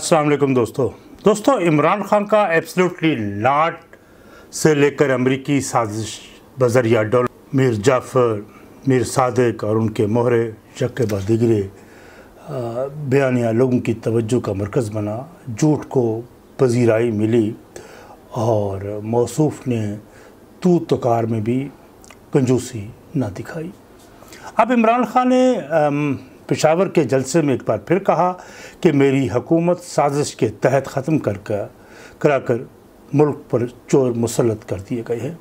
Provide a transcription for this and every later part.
असलम दोस्तों दोस्तों इमरान खान का एब्सोल्युटली लाट से लेकर अमरीकी साजिश बजरिया डॉल मीर जाफ़र मीर सदक और उनके मोहरे शक्बा दिगरे बयानिया लोगों की तवज्जो का मरकज़ बना झूठ को पजीराई मिली और मौसूफ ने तू तकार में भी कंजूसी ना दिखाई अब इमरान खान ने पिशावर के जलसे में एक बार फिर कहा कि मेरी हकूमत साजिश के तहत ख़त्म कर कराकर मुल्क पर चोर मुसलत कर दिए गए हैं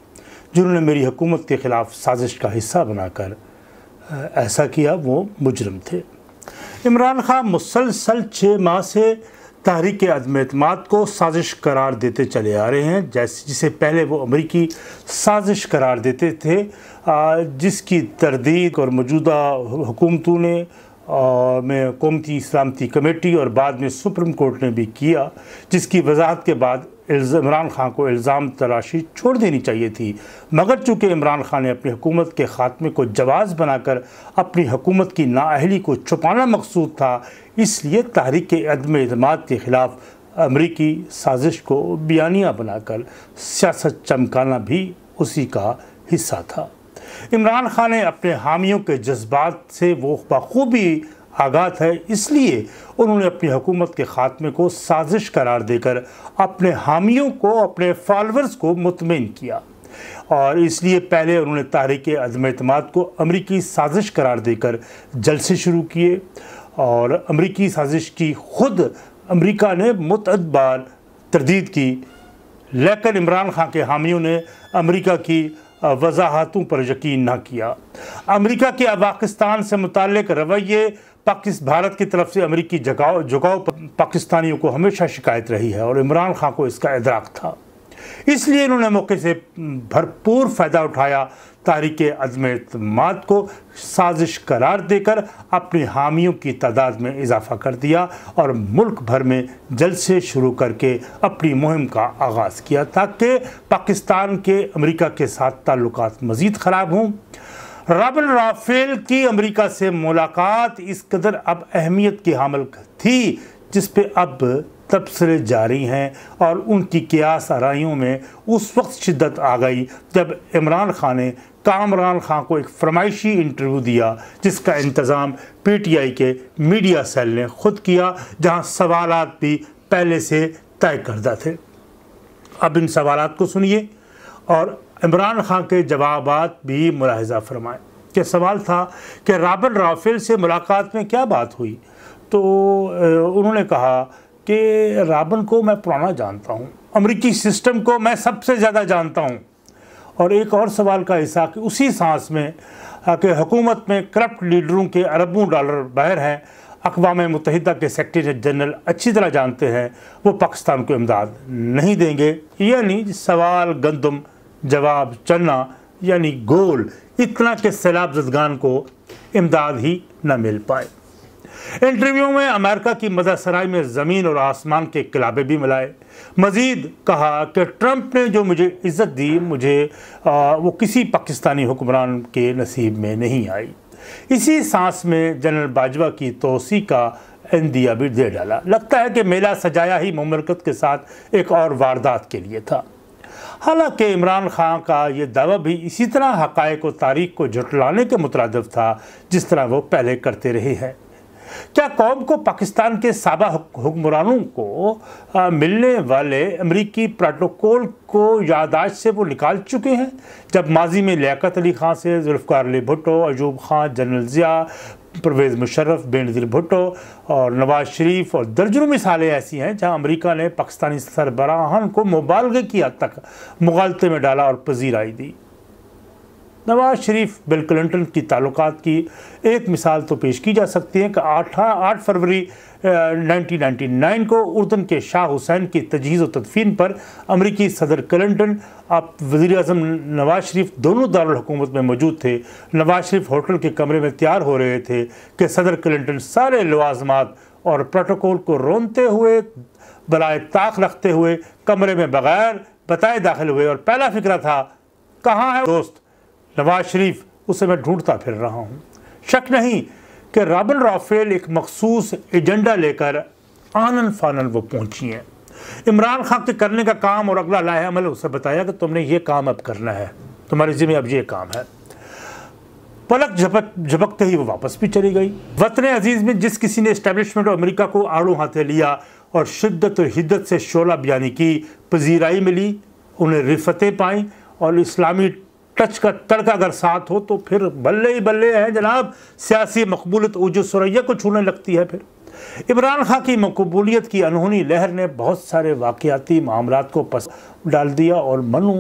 जिन्होंने मेरी हुकूमत के ख़िलाफ़ साजिश का हिस्सा बनाकर ऐसा किया वो मुजरम थे इमरान खान मुसलसल छः माह से तहरीक अदम अतमाद को साजिश करार देते चले आ रहे हैं जैसे जिसे पहले वो अमरीकी साजिश करार देते थे जिसकी तरदीद और मौजूदा हुकूमतों ने में कौमती सलामती कमेटी और बाद में सुप्रीम कोर्ट ने भी किया जिसकी वजाहत के बाद इमरान खान को इल्ज़ाम तराशी छोड़ देनी चाहिए थी मगर चूँकि इमरान खान ने अपनी हुकूमत के ख़ात्मे को जवाज़ बनाकर अपनी हुकूमत की नााहली को छुपाना मकसूद था इसलिए तहरीक अदम अतम के ख़िलाफ़ अमरीकी साजिश को बयानिया बनाकर सियासत चमकाना भी उसी का हिस्सा था इमरान खान ने अपने हामियों के जज्बात से वो बखूबी आगाह है इसलिए उन्होंने अपनी हुकूमत के ख़ात्मे को साजिश करार देकर अपने हामियों को अपने फॉलोअर्स को मुतमिन किया और इसलिए पहले उन्होंने तारीख अदम अतम को अमरीकी साजिश करार देकर जलसे शुरू किए और अमरीकी साजिश की खुद अमरीका ने मतदबार तरदीद की लेकिन इमरान खां के हामियों ने अमरीका की वजाहतों पर यकीन ना किया अमरीका के अफगानिस्तान से मुतक रवैये पाकिस् भारत की तरफ से अमरीकी जगह जगहों पाकिस्तानियों को हमेशा शिकायत रही है और इमरान खां को इसका इदराक था इसलिए इन्होंने मौके से भरपूर फ़ायदा उठाया तारीख अजम अतमाद को साजिश करार देकर अपने हामियों की तादाद में इजाफा कर दिया और मुल्क भर में जलसे शुरू करके अपनी मुहिम का आगाज़ किया ताकि पाकिस्तान के अमरीका के साथ ताल्लुक मज़ीद ख़राब हों रबल राफेल की अमरीका से मुलाकात इस कदर अब अहमियत की हामल थी जिस पे अब तबसरे जारी हैं और उनकी कियास आरइयों में उस वक्त शिद्दत आ गई जब इमरान खान ने कामरान खान को एक फरमाइशी इंटरव्यू दिया जिसका इंतज़ाम पी टी आई के मीडिया सेल ने खुद किया जहाँ सवाल भी पहले से तय करदा थे अब इन सवाल को सुनिए और इमरान खान के जवाब भी मुलाहजा फरमाए के सवाल था कि राबर राफेल से मुलाकात में क्या बात हुई तो उन्होंने कहा कि रावण को मैं पुराना जानता हूँ अमरीकी सिस्टम को मैं सबसे ज़्यादा जानता हूँ और एक और सवाल का हिस्सा कि उसी सांस में कि हुकूमत में करप्ट लीडरों के अरबों डॉलर बाहर हैं अकवा मुतहदा के सेक्रटरी जनरल अच्छी तरह जानते हैं वो पाकिस्तान को इमदाद नहीं देंगे यानी सवाल गंदम जवाब चलना यानी गोल इतना के सैलाब जदगान को इमदाद ही न मिल पाए इंटरव्यू में अमेरिका की मजासराय में ज़मीन और आसमान के किलाबे भी मिलाए मज़ीद कहा कि ट्रंप ने जो मुझे इज़्ज़त दी मुझे आ, वो किसी पाकिस्तानी हुक्मरान के नसीब में नहीं आई इसी सांस में जनरल बाजवा की तोसी का इंदिया भी दे डाला लगता है कि मेला सजाया ही ममरकत के साथ एक और वारदात के लिए था हालांकि इमरान खान का यह दावा भी इसी तरह हक़ व तारीख को झुटलाने के मुतरद था जिस तरह वो पहले करते रहे हैं क्या कौम को पाकिस्तान के सबा हुक्मरानों को आ, मिलने वाले अमरीकी प्रोटोकॉल को यादाश्त से वो निकाल चुके हैं जब माजी में लियाकत अली खां से जुल्फ़ार अली भुटो अजूब खां जनरल ज़िया परवेज़ मुशर्रफ बेनज़ीर भुटो और नवाज शरीफ और दर्जनों मिसालें ऐसी हैं जहां अमेरिका ने पाकिस्तानी सरबराहान को मुबालगे की हद तक मुगालते में डाला और पजीराई दी नवाज शरीफ बिल क्लिंटन की ताल्लुक की एक मिसाल तो पेश की जा सकती है कि आठ आठ फरवरी नाइनटीन नाइन्टी नाइन को उर्दन के शाह हुसैन की तजीज़ व तदफीन पर अमरीकी सदर क्लिंटन आप वज़ी अजम नवाज शरीफ दोनों दारकूमत में मौजूद थे नवाज शरीफ होटल के कमरे में तैयार हो रहे थे कि सदर क्लिंटन सारे लवाजमात और प्रोटोकॉल को रोनते हुए बलाए ताक रखते हुए कमरे में बगैर बताए दाखिल हुए और पहला फिक्र था कहाँ है दोस्त नवाज शरीफ उसे मैं ढूंढता फिर रहा हूँ शक नहीं कि राबन राफेल एक मखसूस एजेंडा लेकर आनन फानन वो पहुँची हैं इमरान खान के करने का काम और अगला लाह अमल उसे बताया कि तुमने ये काम अब करना है तुम्हारे जिम्मे अब ये काम है पलक झपक झपकते ही वो वापस भी चली गई वतन अजीज़ में जिस किसी ने इस्टेबलिशमेंट और अमरीका को आड़ू हाथे लिया और शिद्दत और हिद्दत से शोला बयानी की पजीराई मिली उन्हें रिफतें पाई और इस्लामी टच का तड़का अगर साथ हो तो फिर बल्ले ही बल्ले हैं जनाब सियासी मकबूलत उजू सुरैया को छूने लगती है फिर इमरान खां की मकबूलियत की अनहोनी लहर ने बहुत सारे वाकियाती मामला को पस डाल दिया और मनु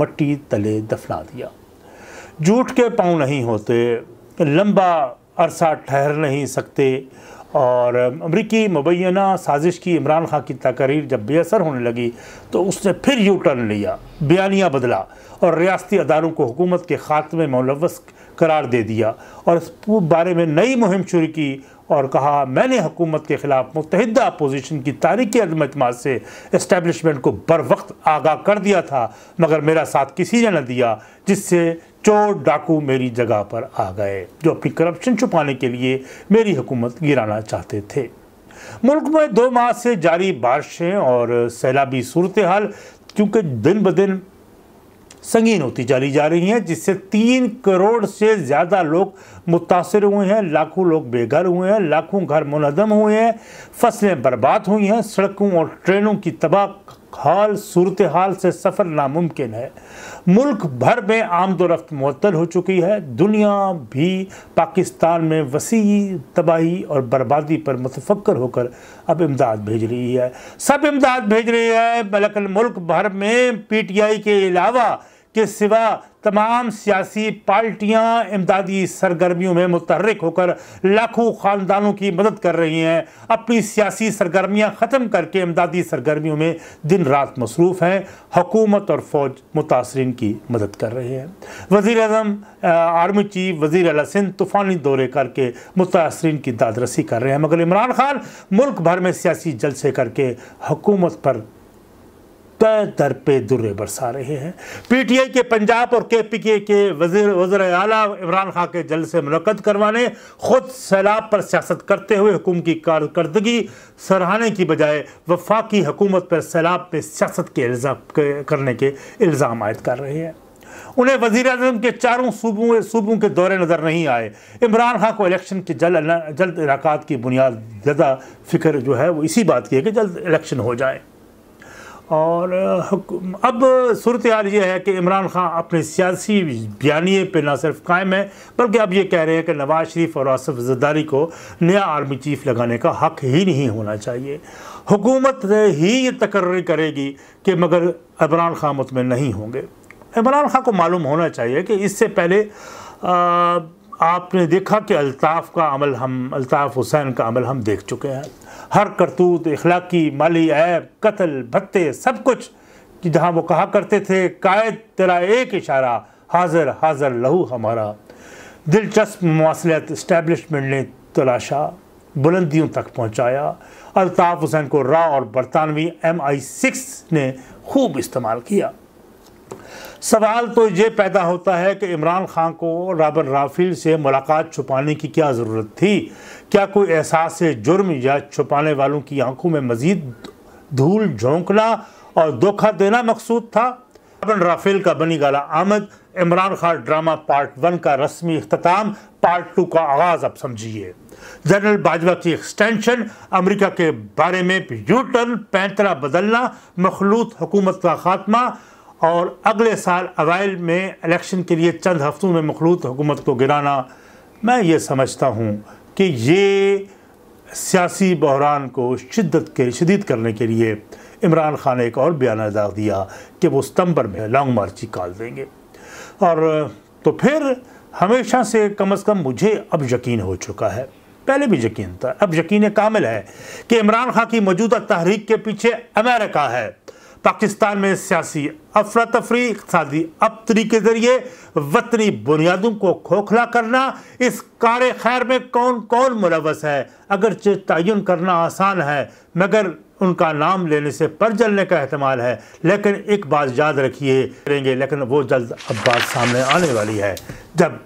मट्टी तले दफना दिया झूठ के पाँव नहीं होते लंबा अरसा ठहर नहीं सकते और अमरीकी मुबैना साजिश की इमरान खान की तकरीर जब बेअसर होने लगी तो उसने फिर यू टर्न लिया बयानिया बदला और रियाती अदारों को हुकूमत के ख़ात्मे मुलवस करार दे दिया और इस बारे में नई मुहिम शुरू की और कहा मैंने हुकूमत के ख़िलाफ़ मुतहद अपोजिशन की तारीखी अदम अतमाद से इस्टबलिशमेंट को बर वक्त आगाह कर दिया था मगर मेरा साथ किसी ने न दिया जिससे चोर डाकू मेरी जगह पर आ गए जो अपनी करप्शन छुपाने के लिए मेरी हुकूमत गिराना चाहते थे मुल्क में दो माह से जारी बारिशें और सैलाबी सूरत हाल क्योंकि दिन ब दिन संगीन होती चली जा रही हैं जिससे तीन करोड़ से ज़्यादा लोग मुतासर हुए हैं लाखों लोग बेघर हुए हैं लाखों घर मुनदम हुए हैं फसलें बर्बाद हुई हैं सड़कों और ट्रेनों की तबाह हाल सूरत हाल से सफ़र नामुमकिन है मुल्क भर में आमदोरफ्त मअतल हो चुकी है दुनिया भी पाकिस्तान में वसी तबाही और बर्बादी पर मुतफक्र होकर अब इमदाद भेज रही है सब इमदाद भेज रही है बल्कि मुल्क भर में पी टी आई के अलावा के सिवा तमाम सियासी पार्टियां इमदादी सरगर्मियों में मुतरक होकर लाखों ख़ानदानों की मदद कर रही हैं अपनी सियासी सरगर्मियां ख़त्म करके इमदादी सरगर्मियों में दिन रात मसरूफ़ हैं हकूमत और फ़ौज मुतासरी की मदद कर रही हैं वज़ी अजम आर्मी चीफ वज़ी अल सिंध तूफ़ानी दौरे करके मुतासरी की दादरसी कर रहे हैं मगर इमरान खान मुल्क भर में सियासी जलसे करके हकूमत पर तय दर पे दुर्रे बरसा रहे हैं पीटीआई के पंजाब और के पी के के वजीर वजर अला इमरान खां के से मनकद करवाने खुद सैलाब पर सियासत करते हुए हुकूम की कारकर्दगी सराहने की बजाय वफाकी हुकूमत पर सैलाब पर सियासत के इल्ज़ाम करने के इल्ज़ाम आयद कर रहे हैं उन्हें वजीर अजम के चारों सूबों सूबों के दौरे नज़र नहीं आए इमरान खां को इलेक्शन के जल्द जल्द इलाक़ात की बुनियाद ज़्यादा फिक्र जो है वो इसी बात की है कि जल्द इलेक्शन हो जाए और अब सूरत हाल ये है कि इमरान खान अपने सियासी बयानी पर ना सिर्फ कायम है बल्कि अब ये कह रहे हैं कि नवाज शरीफ और आसफ जदारी को नया आर्मी चीफ लगाने का हक ही नहीं होना चाहिए हुकूमत ही ये तकर्र करेगी कि मगर इमरान खान मुतमिन नहीं होंगे इमरान खान को मालूम होना चाहिए कि इससे पहले आ, आपने देखा कि अल्ताफ़ का अमल हम अल्ताफ़ हुसैन का अमल हम देख चुके हैं हर करतूत इखलाकी माली ऐब कत्ल भत्ते सब कुछ जहाँ वो कहा करते थे कायद तेरा एक इशारा हाजिर हाजिर लहू हमारा दिलचस्प मवासिलत इस्टेबलिशमेंट ने तलाशा बुलंदियों तक पहुँचाया अल्ताफ़ हुसैन को रा और बरतानवी एम आई सिक्स ने खूब इस्तेमाल किया सवाल तो ये पैदा होता है कि इमरान खान को रॉबर्ट राफेल से मुलाकात छुपाने की क्या ज़रूरत थी क्या कोई एहसास जुर्म या छुपाने वालों की आंखों में मज़ीद धूल झोंकना और धोखा देना मकसूद था रॉबर्ट राफेल का बनी गाला आमद Imran Khan drama part one का रस्मी अख्ताम पार्ट टू का आगाज़ अब समझिए जनरल बाजवा की एक्सटेंशन अमेरिका के बारे में टर्न पैंतरा बदलना मखलूत हुकूमत का खात्मा और अगले साल अवैल में इलेक्शन के लिए चंद हफ्तों में मखलूत हुकूमत को गिराना मैं ये समझता हूँ कि ये सियासी बहरान को शिद्दत के शदीद करने के लिए इमरान खान ने एक और बयान अदा दिया कि वो सितंबर में लॉन्ग मार्च निकाल देंगे और तो फिर हमेशा से कम अज़ कम मुझे अब यकीन हो चुका है पहले भी यकीन था अब यकीन कामिल है कि इमरान खान की मौजूदा तहरीक के पीछे अमेरिका है पाकिस्तान में सियासी अफरा तफरी इकतदी अबतरी के ज़रिए वतनी बुनियादों को खोखला करना इस कार खैर में कौन कौन मुलवस है अगरचे तयन करना आसान है मगर उनका नाम लेने से पर जलने का अहतमाल है लेकिन एक बात याद रखिए करेंगे लेकिन वो जल्द अब बात सामने आने वाली है जब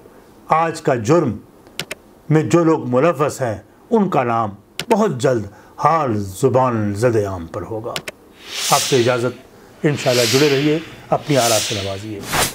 आज का जुर्म में जो लोग मुलवस हैं उनका नाम बहुत जल्द हाल जुबान जद आम पर होगा आपसे इजाज़त इन जुड़े रहिए अपनी आरा से नवाजिए